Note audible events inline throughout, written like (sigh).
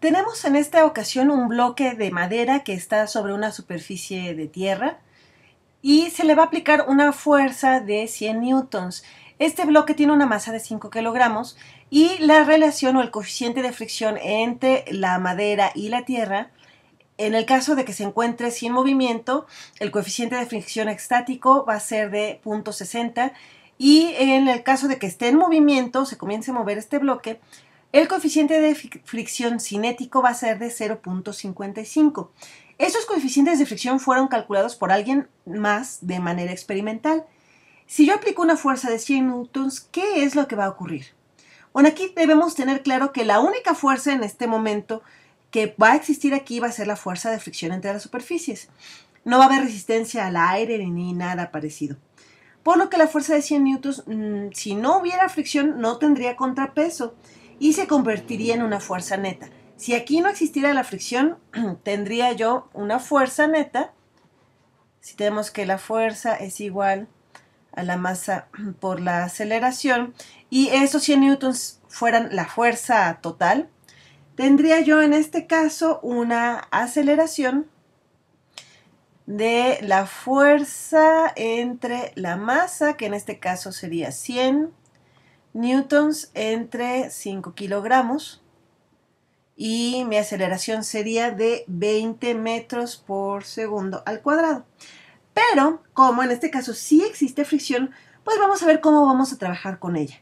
Tenemos en esta ocasión un bloque de madera que está sobre una superficie de tierra y se le va a aplicar una fuerza de 100 newtons. Este bloque tiene una masa de 5 kilogramos y la relación o el coeficiente de fricción entre la madera y la tierra, en el caso de que se encuentre sin movimiento, el coeficiente de fricción estático va a ser de 0.60 y en el caso de que esté en movimiento, se comience a mover este bloque, el coeficiente de fricción cinético va a ser de 0.55. Esos coeficientes de fricción fueron calculados por alguien más de manera experimental. Si yo aplico una fuerza de 100 newtons, ¿qué es lo que va a ocurrir? Bueno, aquí debemos tener claro que la única fuerza en este momento que va a existir aquí va a ser la fuerza de fricción entre las superficies. No va a haber resistencia al aire ni nada parecido. Por lo que la fuerza de 100 newtons, mm, si no hubiera fricción, no tendría contrapeso y se convertiría en una fuerza neta. Si aquí no existiera la fricción, (clears throat) tendría yo una fuerza neta. Si tenemos que la fuerza es igual a la masa (clears throat) por la aceleración y esos 100 newtons fueran la fuerza total, tendría yo en este caso una aceleración de la fuerza entre la masa, que en este caso sería 100, newtons entre 5 kilogramos y mi aceleración sería de 20 metros por segundo al cuadrado. Pero como en este caso sí existe fricción, pues vamos a ver cómo vamos a trabajar con ella.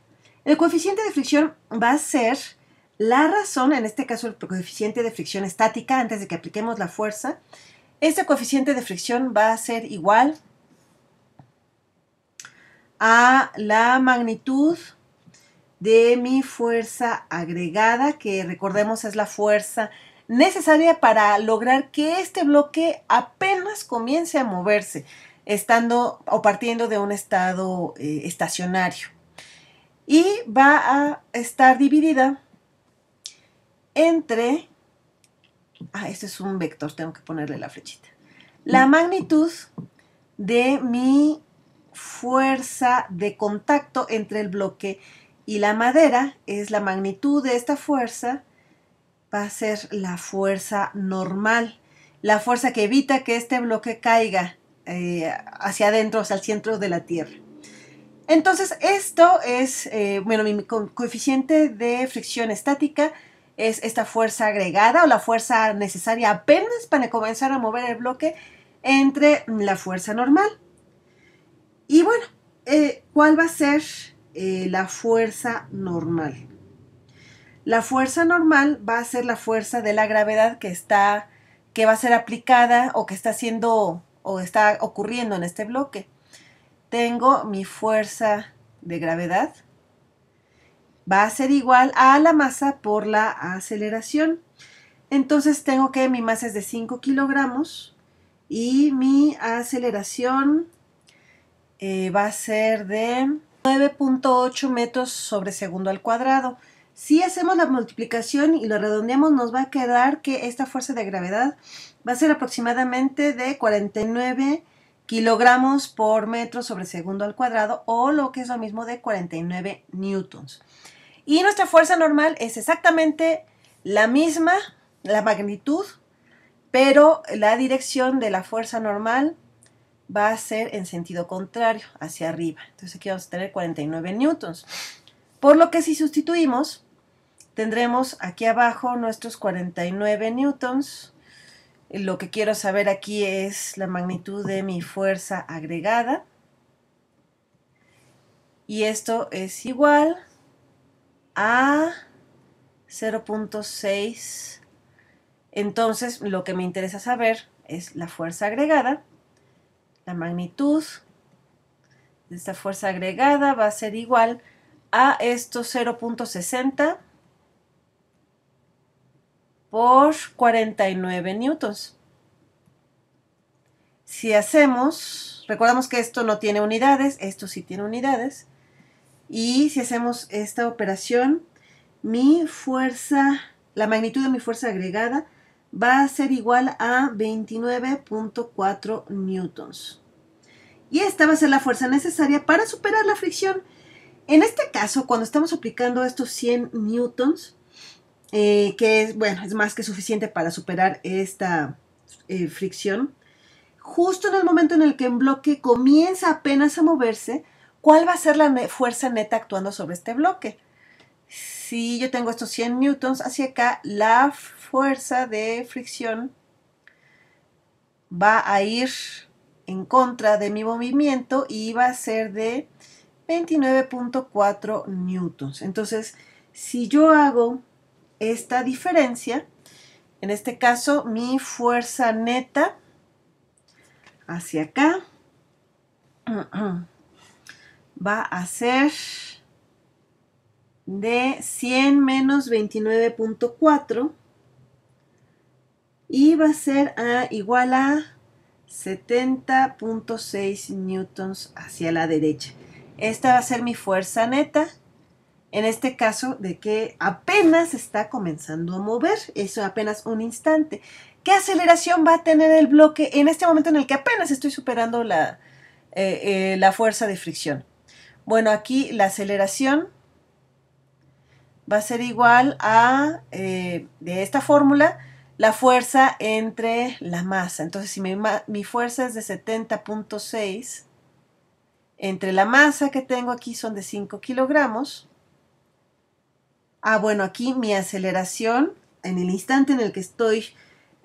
El coeficiente de fricción va a ser la razón, en este caso el coeficiente de fricción estática, antes de que apliquemos la fuerza, este coeficiente de fricción va a ser igual a la magnitud de mi fuerza agregada, que recordemos es la fuerza necesaria para lograr que este bloque apenas comience a moverse, estando o partiendo de un estado eh, estacionario. Y va a estar dividida entre... Ah, este es un vector, tengo que ponerle la flechita. La mm. magnitud de mi fuerza de contacto entre el bloque y la madera es la magnitud de esta fuerza, va a ser la fuerza normal, la fuerza que evita que este bloque caiga eh, hacia adentro, hacia el centro de la Tierra. Entonces, esto es, eh, bueno, mi coeficiente de fricción estática es esta fuerza agregada o la fuerza necesaria apenas para comenzar a mover el bloque entre la fuerza normal. Y bueno, eh, ¿cuál va a ser eh, la fuerza normal. La fuerza normal va a ser la fuerza de la gravedad que está, que va a ser aplicada o que está haciendo o está ocurriendo en este bloque. Tengo mi fuerza de gravedad. Va a ser igual a la masa por la aceleración. Entonces tengo que mi masa es de 5 kilogramos y mi aceleración eh, va a ser de 9.8 metros sobre segundo al cuadrado. Si hacemos la multiplicación y lo redondeamos, nos va a quedar que esta fuerza de gravedad va a ser aproximadamente de 49 kilogramos por metro sobre segundo al cuadrado o lo que es lo mismo de 49 newtons. Y nuestra fuerza normal es exactamente la misma, la magnitud, pero la dirección de la fuerza normal va a ser en sentido contrario, hacia arriba. Entonces aquí vamos a tener 49 newtons. Por lo que si sustituimos, tendremos aquí abajo nuestros 49 newtons. Lo que quiero saber aquí es la magnitud de mi fuerza agregada. Y esto es igual a 0.6. Entonces lo que me interesa saber es la fuerza agregada la magnitud de esta fuerza agregada va a ser igual a esto, 0.60 por 49 newtons. Si hacemos, recordamos que esto no tiene unidades, esto sí tiene unidades, y si hacemos esta operación, mi fuerza, la magnitud de mi fuerza agregada va a ser igual a 29.4 newtons. Y esta va a ser la fuerza necesaria para superar la fricción. En este caso, cuando estamos aplicando estos 100 newtons, eh, que es, bueno, es más que suficiente para superar esta eh, fricción, justo en el momento en el que el bloque comienza apenas a moverse, ¿cuál va a ser la fuerza neta actuando sobre este bloque? si yo tengo estos 100 newtons hacia acá, la fuerza de fricción va a ir en contra de mi movimiento y va a ser de 29.4 newtons. Entonces, si yo hago esta diferencia, en este caso mi fuerza neta hacia acá (clears throat) va a ser de 100 menos 29.4 y va a ser a, igual a 70.6 newtons hacia la derecha. Esta va a ser mi fuerza neta. En este caso de que apenas está comenzando a mover, eso apenas un instante. ¿Qué aceleración va a tener el bloque en este momento en el que apenas estoy superando la, eh, eh, la fuerza de fricción? Bueno, aquí la aceleración va a ser igual a, eh, de esta fórmula, la fuerza entre la masa. Entonces, si mi, fuerza es de 70.6, entre la masa que tengo aquí son de 5 kilogramos. Ah, bueno, aquí mi aceleración, en el instante en el que estoy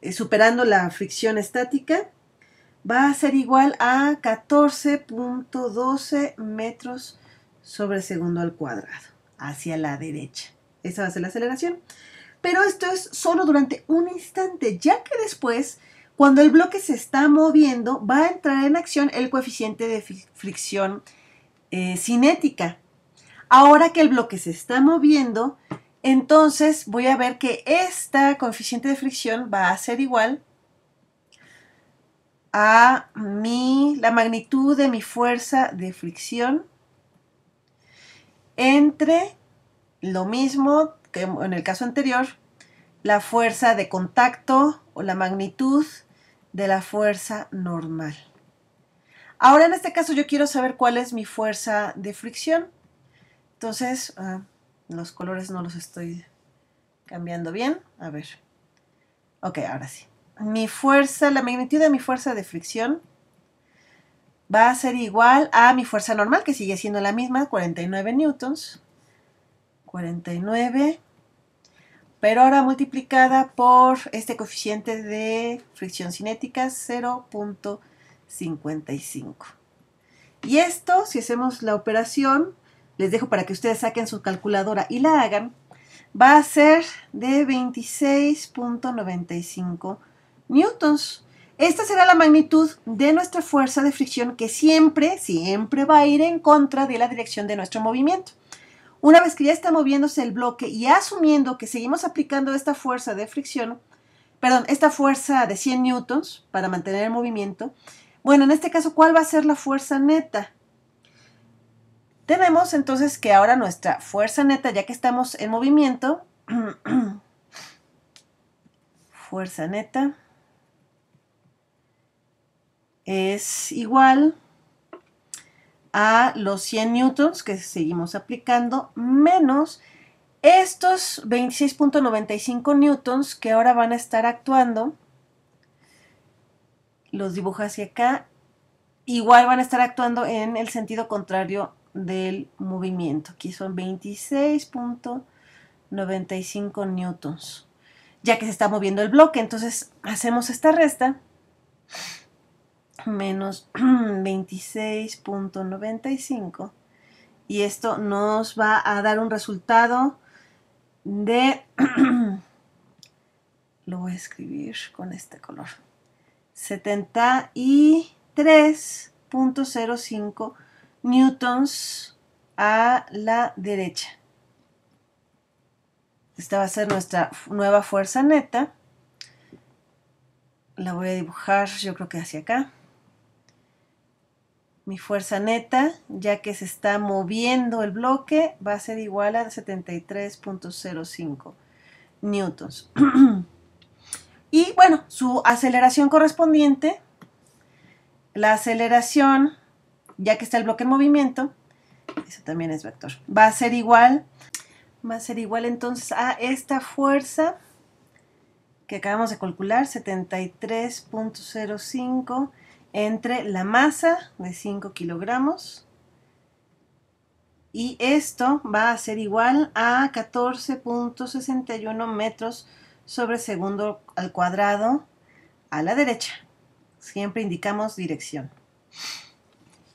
eh, superando la fricción estática, va a ser igual a 14.12 metros sobre segundo al cuadrado hacia la derecha. Esa va a ser la aceleración. Pero esto es solo durante un instante, ya que después, cuando el bloque se está moviendo, va a entrar en acción el coeficiente de fricción eh, cinética. Ahora que el bloque se está moviendo, entonces voy a ver que esta coeficiente de fricción va a ser igual a mi, la magnitud de mi fuerza de fricción entre lo mismo que en el caso anterior, la fuerza de contacto o la magnitud de la fuerza normal. Ahora en este caso yo quiero saber cuál es mi fuerza de fricción. Entonces, ah, los colores no los estoy cambiando bien. A ver. Ok, ahora sí. Mi fuerza, la magnitud de mi fuerza de fricción va a ser igual a mi fuerza normal, que sigue siendo la misma, 49 newtons. 49, pero ahora multiplicada por este coeficiente de fricción cinética, 0.55. Y esto, si hacemos la operación, les dejo para que ustedes saquen su calculadora y la hagan, va a ser de 26.95 newtons. Esta será la magnitud de nuestra fuerza de fricción que siempre, siempre va a ir en contra de la dirección de nuestro movimiento. Una vez que ya está moviéndose el bloque y asumiendo que seguimos aplicando esta fuerza de fricción, perdón, esta fuerza de 100 newtons para mantener el movimiento, bueno, en este caso, ¿cuál va a ser la fuerza neta? Tenemos entonces que ahora nuestra fuerza neta, ya que estamos en movimiento, (clears throat) fuerza neta, es igual a los 100 newtons que seguimos aplicando menos estos 26.95 newtons que ahora van a estar actuando. Los dibujo hacia acá. Igual van a estar actuando en el sentido contrario del movimiento. Aquí son 26.95 newtons. Ya que se está moviendo el bloque, entonces hacemos esta resta menos 26.95 (clears throat) y esto nos va a dar un resultado de (clears throat) lo voy a escribir con este color 73.05 newtons a la derecha esta va a ser nuestra nueva fuerza neta la voy a dibujar yo creo que hacia acá mi fuerza neta, ya que se está moviendo el bloque, va a ser igual a 73.05 newtons. (clears throat) y bueno, su aceleración correspondiente, la aceleración, ya que está el bloque en movimiento, eso también es vector, va a ser igual, va a ser igual entonces a esta fuerza que acabamos de calcular, 73.05 entre la masa de 5 kilogramos y esto va a ser igual a 14.61 metros sobre segundo al cuadrado a la derecha. Siempre indicamos dirección.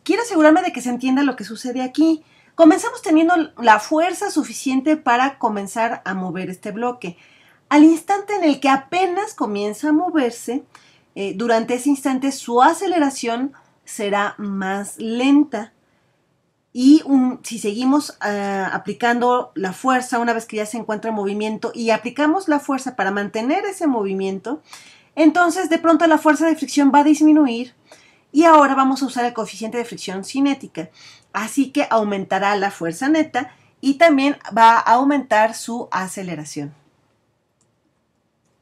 Quiero asegurarme de que se entienda lo que sucede aquí. Comenzamos teniendo la fuerza suficiente para comenzar a mover este bloque. Al instante en el que apenas comienza a moverse, eh, durante ese instante su aceleración será más lenta. Y si seguimos eh, aplicando la fuerza una vez que ya se encuentra en movimiento y aplicamos la fuerza para mantener ese movimiento, entonces de pronto la fuerza de fricción va a disminuir y ahora vamos a usar el coeficiente de fricción cinética. Así que aumentará la fuerza neta y también va a aumentar su aceleración.